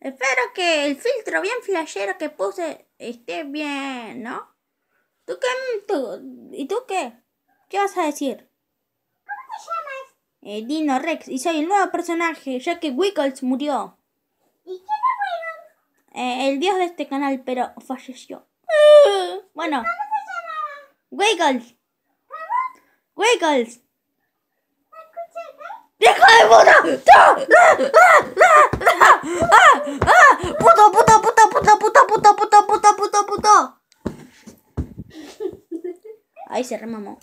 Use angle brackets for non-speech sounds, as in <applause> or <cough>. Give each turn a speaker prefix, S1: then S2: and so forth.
S1: Espero que el filtro bien flashero que puse esté bien, ¿no? ¿Tú qué? Tú, ¿Y tú qué? y tú qué qué vas a decir?
S2: ¿Cómo te llamas?
S1: Eh, Dino Rex, y soy el nuevo personaje, ya que Wiggles murió.
S2: ¿Y quién es Wiggles?
S1: Eh, el dios de este canal, pero falleció. <laughs> Bueno. ¿Cómo se llamaba? Wiggles. ¿Cómo? Wiggles. ¿Me escuchaste? Eh? ¡Deja de puta! ¡No! ¡No! ¡No! ¡No! Ahí se remamó.